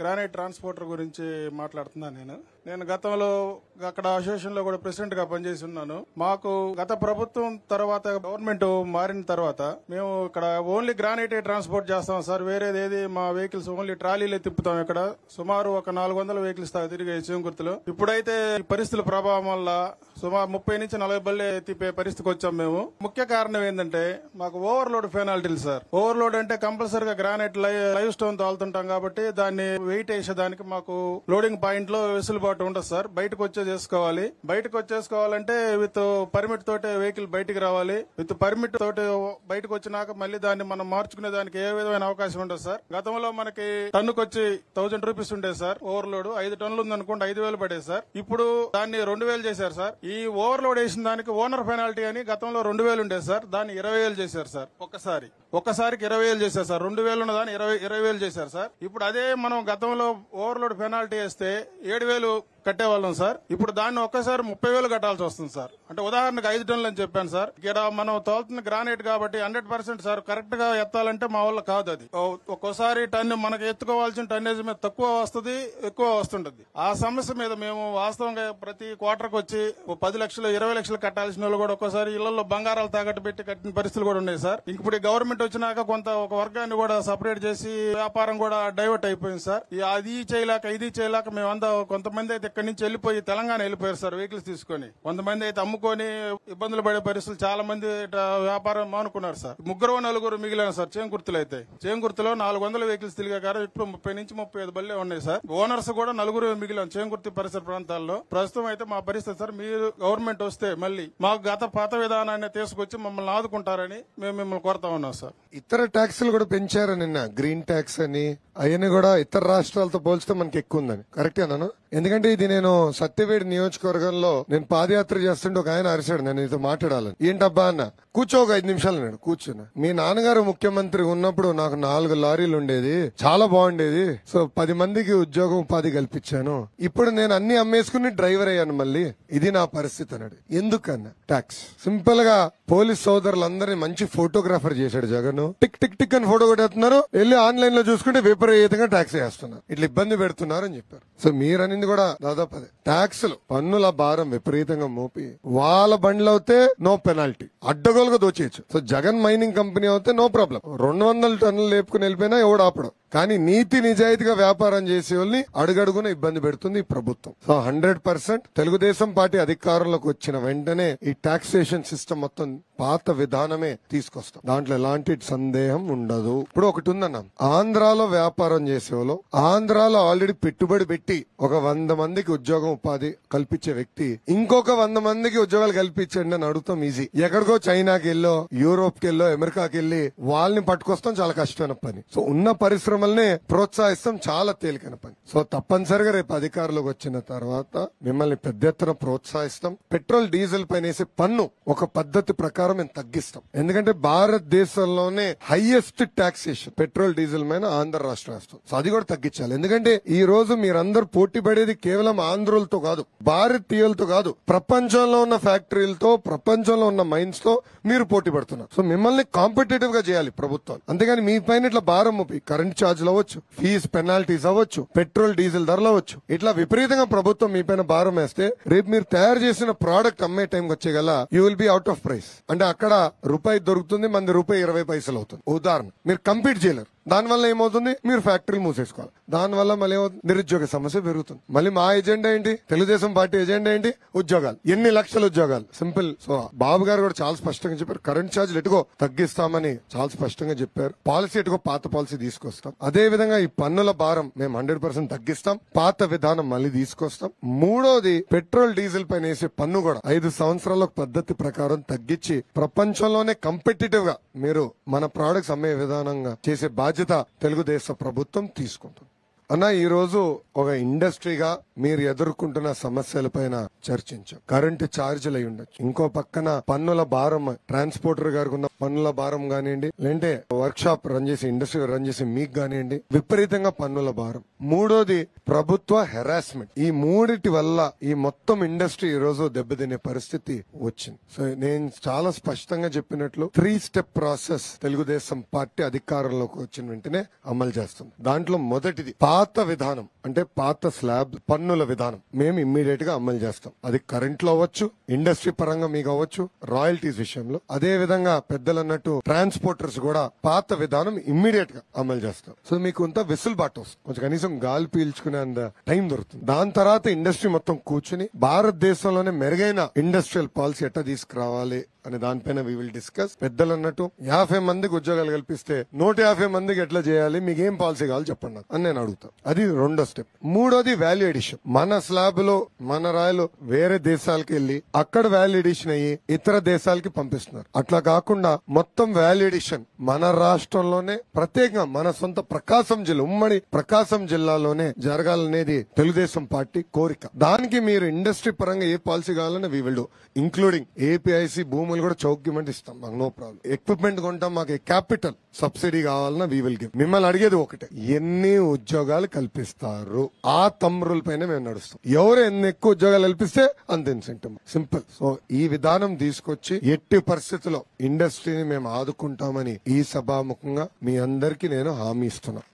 granite transporter గురించి మాట్లాడుతున్నాను నేను నేను గతంలో అక్కడ అసోసియేషన్ లో కూడా ప్రెసిడెంట్ గా పనిచేసి ఉన్నాను మాకు గత ప్రభుత్వం తర్వాత గవర్నమెంట్ మారిన తర్వాత మేము ఇక్కడ ఓన్లీ గ్రానైట్ ట్రాన్స్పోర్ట్ చేస్తాం సార్ వేరేది ఏది మా వెహికల్స్ ఓన్లీ ట్రాలీలే తిప్పుతాం ఇక్కడ సుమారు ఒక నాలుగు వందల వెహికల్స్ తిరిగి చేంకుర్తిలో ఇప్పుడైతే పరిస్థితుల ప్రభావం వల్ల సుమారు ముప్పై నుంచి నలభై బల్లే తిప్పే పరిస్థితికి వచ్చాం మేము ముఖ్య కారణం ఏంటంటే మాకు ఓవర్లోడ్ ఫెనాల్టీలు సార్ ఓవర్లోడ్ అంటే కంపల్సరీగా గ్రానైట్ లైవ్ స్టోన్ తాలుతుంటాం కాబట్టి దాన్ని వెయిట్ వేసేదానికి మాకు లోడింగ్ పాయింట్ లో వెసులుబాటు ఉండదు సార్ బయటకు వచ్చే చేసుకోవాలి బయటకు వచ్చేసుకోవాలంటే విత్ పర్మిట్ తోటే వెహికల్ బయటకు రావాలి విత్ పర్మిట్ తోటి బయటకు వచ్చినాక మళ్ళీ దాన్ని మనం మార్చుకునే దానికి ఏ విధమైన అవకాశం ఉండదు సార్ గతంలో మనకి టన్నుకు వచ్చి థౌసండ్ రూపీస్ ఉండేది సార్ ఓవర్లోడ్ ఐదు టన్నులు ఉందనుకోండి ఐదు వేలు పడేది సార్ ఇప్పుడు దాన్ని రెండు వేలు చేశారు సార్ ఈ ఓవర్లోడ్ వేసిన దానికి ఓనర్ పెనాల్టీ అని గతంలో రెండు వేలు ఉండేది సార్ దాన్ని ఇరవై వేలు చేశారు సార్ ఒక్కసారి ఒక్కసారికి ఇరవై వేలు చేశారు సార్ రెండు వేలు ఉన్న దాన్ని ఇరవై ఇరవై వేలు చేశారు సార్ ఇప్పుడు అదే మనం గతంలో ఓవర్లోడ్ పెనాల్టీ వేస్తే ఏడు వేలు కట్టేవాళ్ళం సార్ ఇప్పుడు దాన్ని ఒక్కసారి ముప్పై వేలు కట్టాల్సి వస్తుంది సార్ అంటే ఉదాహరణకు ఐదు టన్నులు అని చెప్పాను సార్ ఇక్కడ మనం తోలుతున్న గ్రానైట్ కాబట్టి హండ్రెడ్ పర్సెంట్ సార్ కరెక్ట్ గా ఎత్తాలంటే మా వల్ల కాదు అది ఒక్కోసారి టన్ను మనకి ఎత్తుకోవాల్సిన టన్నేజ్ మీద తక్కువ వస్తుంది ఎక్కువ వస్తుంటది ఆ సమస్య మీద మేము వాస్తవంగా ప్రతి క్వార్టర్కి వచ్చి పది లక్షలు ఇరవై లక్షలు కట్టాల్సిన వాళ్ళు కూడా ఒక్కోసారి ఇళ్లలో బంగారాలు తాగట్టు పెట్టి కట్టిన పరిస్థితులు కూడా ఉన్నాయి సార్ ఇప్పుడు గవర్నమెంట్ వచ్చినాక కొంత ఒక వర్గాన్ని కూడా సపరేట్ చేసి వ్యాపారం కూడా డైవర్ట్ అయిపోయింది సార్ అది చేయలేక ఇది చేయలేక మేమంతా కొంతమంది అయితే ఇక్కడి నుంచి వెళ్ళిపోయి తెలంగాణ వెళ్ళిపోయారు సార్ వెహికల్స్ తీసుకొని కొంతమంది అయితే అమ్ముకొని ఇబ్బందులు పడే పరిస్థితులు చాలా మంది వ్యాపారం మానుకున్నారు సార్ ముగ్గురు నలుగురు మిగిలిన సార్ చేంకుర్తులు అయితే చేంకుర్తిలో నాలుగు వందల వెహికల్స్ తిరిగే కారు ఇప్పుడు ముప్పై నుంచి ముప్పై ఐదు బల్లే ఉన్నాయి సార్ ఓనర్స్ కూడా నలుగురు మిగిలిన చేంకుర్తి పరిసర ప్రాంతాల్లో ప్రస్తుతం అయితే మా పరిస్థితి సార్ మీరు గవర్నమెంట్ వస్తే మళ్ళీ మాకు గత పాత విధానాన్ని తీసుకొచ్చి మమ్మల్ని ఆదుకుంటారని మేము మిమ్మల్ని కోరుతా ఉన్నాం సార్ ఇతర ట్యాక్సులు కూడా పెంచారు నిన్న గ్రీన్ ట్యాక్స్ అని అవన్నీ కూడా ఇతర రాష్ట్రాలతో పోల్చితే మనకి ఎక్కువ ఉందని కరెక్టేనా ఎందుకంటే ఇది నేను సత్యవేడి నియోజకవర్గంలో నేను పాదయాత్ర చేస్తుంటే ఒక ఆయన అరిశాడు నేను ఇది మాట్లాడాలని ఏంటబ్బా అన్న కూర్చో ఒక ఐదు నిమిషాలు నేను కూర్చున్నా మీ నాన్నగారు ముఖ్యమంత్రి ఉన్నప్పుడు నాకు నాలుగు లారీలు ఉండేది చాలా బాగుండేది సో పది మందికి ఉద్యోగం ఉపాధి కల్పించాను ఇప్పుడు నేను అన్ని అమ్మేసుకుని డ్రైవర్ అయ్యాను మళ్ళీ ఇది నా పరిస్థితి అన్నాడు ఎందుకన్నా ట్యాక్స్ సింపుల్ గా పోలీస్ సోదరులందరినీ మంచి ఫోటోగ్రాఫర్ చేశాడు జగన్ టిక్ టిక్ టిక్ అని ఫోటో కొట్టేస్తున్నారు వెళ్ళి ఆన్లైన్ లో చూసుకుంటే విపరీతంగా ట్యాక్స్ వేస్తున్నారు ఇట్లా ఇబ్బంది పెడుతున్నారు అని చెప్పారు సో మీరు అనేది కూడా దాదాపు అదే ట్యాక్సులు పన్నుల భారం విపరీతంగా మోపి వాళ్ళ బండ్లు అవుతే నో పెనాల్టీ అడ్డగోలుగా దోచేయచ్చు సో జగన్ మైనింగ్ కంపెనీ అవుతే నో ప్రాబ్లం రెండు వందల టన్నులు లేపుకుని వెళ్ళిపోయినా ఎవడు ఆపడం కానీ నీతి నిజాయితీగా వ్యాపారం చేసే వాళ్ళని అడుగడుగున ఇబ్బంది పెడుతుంది ఈ ప్రభుత్వం so hundred percent Telugu Desam party అధికారంలోకి వచ్చిన వెంటనే ఈ టాక్సేషన్ సిస్టమ్ మొత్తం పాత విధానమే తీసుకొస్తాం దాంట్లో ఎలాంటి సందేహం ఉండదు ఇప్పుడు ఒకటి ఉందన్న ఆంధ్రాలో వ్యాపారం చేసేవాళ్ళు ఆంధ్రాలో ఆల్రెడీ పెట్టుబడి పెట్టి ఒక వంద మందికి ఉద్యోగం ఉపాధి కల్పించే వ్యక్తి ఇంకొక వంద మందికి ఉద్యోగాలు కల్పించండి అని అడుగుతాం ఈజీ ఎక్కడికో చైనాకి వెళ్ళో యూరోప్ కి వెళ్ళో అమెరికాకి వెళ్ళి వాళ్ళని పట్టుకొస్తాం చాలా కష్టమైన పని సో ఉన్న పరిశ్రమ కార్యక్రమాలని ప్రోత్సహిస్తాం చాలా తేలికైన పని సో తప్పనిసరిగా రేపు అధికారులకు వచ్చిన తర్వాత మిమ్మల్ని పెద్ద ఎత్తున ప్రోత్సహిస్తాం పెట్రోల్ డీజిల్ పైన వేసే పన్ను ఒక పద్ధతి ప్రకారం మేము తగ్గిస్తాం ఎందుకంటే భారతదేశంలోనే హైయెస్ట్ టాక్సేషన్ పెట్రోల్ డీజిల్ పైన ఆంధ్ర రాష్ట్రం వేస్తాం సో అది కూడా తగ్గించాలి ఎందుకంటే ఈ రోజు మీరందరూ పోటీ పడేది కేవలం ఆంధ్రులతో కాదు భారతీయులతో కాదు ప్రపంచంలో ఉన్న ఫ్యాక్టరీలతో ప్రపంచంలో ఉన్న మైన్స్ తో మీరు పోటీ పడుతున్నారు సో మిమ్మల్ని కాంపిటేటివ్ గా చేయాలి ప్రభుత్వాలు అంతేగాని మీ పైన ఇట్లా భారం మోపి కరెంట్ ఛార్జీలు అవ్వచ్చు ఫీజ్ పెనాల్టీస్ అవ్వచ్చు పెట్రోల్ డీజిల్ ధరలు అవ్వచ్చు ఇట్లా విపరీతంగా ప్రభుత్వం మీ పైన భారం వేస్తే రేపు మీరు తయారు చేసిన ప్రోడక్ట్ అమ్మే టైంకి వచ్చే గల you will be out of price అంటే అక్కడ రూపాయి దొరుకుతుంది మంది రూపాయి ఇరవై పైసలు అవుతుంది ఉదాహరణ మీరు కంపీట్ చేయలేరు దానివల్ల ఏమవుతుంది మీరు ఫ్యాక్టరీలు మూసేసుకోవాలి దానివల్ల మళ్ళీ నిరుద్యోగ సమస్య పెరుగుతుంది మళ్ళీ మా ఎజెండా ఏంటి తెలుగుదేశం పార్టీ ఎజెండా ఏంటి ఉద్యోగాలు ఎన్ని లక్షల ఉద్యోగాలు సింపుల్ సో బాబు గారు కూడా చాలా స్పష్టంగా చెప్పారు కరెంట్ ఛార్జీలు ఎటుకో తగ్గిస్తామని చాలా స్పష్టంగా చెప్పారు పాలసీ ఎటుకో పాత పాలసీ తీసుకొస్తాం అదే విధంగా ఈ పన్నుల భారం మేము హండ్రెడ్ పర్సెంట్ తగ్గిస్తాం పాత విధానం మళ్ళీ తీసుకొస్తాం మూడోది పెట్రోల్ డీజిల్ పైన వేసే పన్ను కూడా ఐదు సంవత్సరాల పద్ధతి ప్రకారం తగ్గించి ప్రపంచంలోనే కంపెటిటివ్ గా మీరు మన ప్రొడక్ట్స్ అమ్మే విధానంగా చేసే బాధ్యత బాధ్యత తెలుగుదేశం ప్రభుత్వం తీసుకుంటుంది అన్న ఈరోజు ఒక ఇండస్ట్రీగా మీరు ఎదుర్కొంటున్న సమస్యలపైన చర్చించాం కరెంటు ఛార్జీలు అయి ఉండొచ్చు ఇంకో పక్కన పన్నుల భారం ట్రాన్స్పోర్టర్ గారికి ఉన్న పన్నుల భారం కానివ్వండి లేదంటే వర్క్ షాప్ రన్ చేసి ఇండస్ట్రీ రన్ చేసి మీకు కానివ్వండి విపరీతంగా పన్నుల భారం మూడోది ప్రభుత్వ హెరాస్మెంట్ ఈ మూడిటి వల్ల ఈ మొత్తం ఇండస్ట్రీ ఈ రోజు దెబ్బతినే పరిస్థితి వచ్చింది సో నేను చాలా స్పష్టంగా చెప్పినట్లు three step process Telugu Desam party అధికారంలోకి వచ్చిన వెంటనే అమలు చేస్తుంది దాంట్లో మొదటిది పాత విధానం అంటే పాత స్లాబ్ పన్నుల విధానం మేము ఇమ్మీడియట్ గా అమలు చేస్తాం అది కరెంట్ లో అవ్వచ్చు ఇండస్ట్రీ పరంగా మీకు అవ్వచ్చు రాయల్టీస్ విషయంలో అదే విధంగా పెద్దలు అన్నట్టు ట్రాన్స్పోర్టర్స్ కూడా పాత విధానం ఇమ్మీడియట్ గా అమలు చేస్తాం సో మీకు ఇంత విసులు బాట వస్తుంది కొంచెం కనీసం గాలి పీల్చుకునే అంత టైం దొరుకుతుంది దాని తర్వాత ఇండస్ట్రీ మొత్తం కూర్చుని భారతదేశంలోనే మెరుగైన ఇండస్ట్రియల్ పాలసీ ఎట్లా తీసుకురావాలి అనే దానిపైన వీ విల్ డిస్కస్ పెద్దలు అన్నట్టు యాభై మందికి ఉద్యోగాలు కల్పిస్తే నూట యాభై మందికి ఎట్లా చేయాలి మీకు ఏం పాలసీ కావాలి చెప్పండి అని నేను అడుగుతాను చేస్తాం అది రెండో స్టెప్ మూడోది వాల్యూ ఎడిషన్ మన స్లాబ్ లో మన రాయలు వేరే దేశాలకు వెళ్లి అక్కడ వాల్యూ ఎడిషన్ అయ్యి ఇతర దేశాలకి పంపిస్తున్నారు అట్లా కాకుండా మొత్తం వాల్యూ ఎడిషన్ మన రాష్ట్రంలోనే ప్రత్యేకంగా మన సొంత ప్రకాశం జిల్లా ఉమ్మడి ప్రకాశం జిల్లాలోనే జరగాలనేది తెలుగుదేశం పార్టీ కోరిక దానికి మీరు ఇండస్ట్రీ పరంగా ఏ పాలసీ కావాలని వి విల్ ఇంక్లూడింగ్ ఏపీఐసి భూములు కూడా చౌక్యుమెంట్ ఇస్తాం మాకు నో ప్రాబ్లం ఎక్విప్మెంట్ కొంటాం మాకు క్యాపిటల్ సబ్సిడీ కావాలన్నా వీ విల్ గివ్ మిమ్మల్ని అడిగేది ఒకటే ఎన్ని ఉద్యోగాలు ఉద్యోగాలు కల్పిస్తారు ఆ తమ్రుల పైన మేము నడుస్తాం ఎవరు ఎన్ని ఎక్కువ ఉద్యోగాలు కల్పిస్తే అంత ఇన్సెంటివ్ సింపుల్ సో ఈ విధానం తీసుకొచ్చి ఎట్టి పరిస్థితుల్లో ఇండస్ట్రీని మేము ఆదుకుంటామని ఈ సభాముఖంగా మీ అందరికీ నేను హామీ ఇస్తున్నాను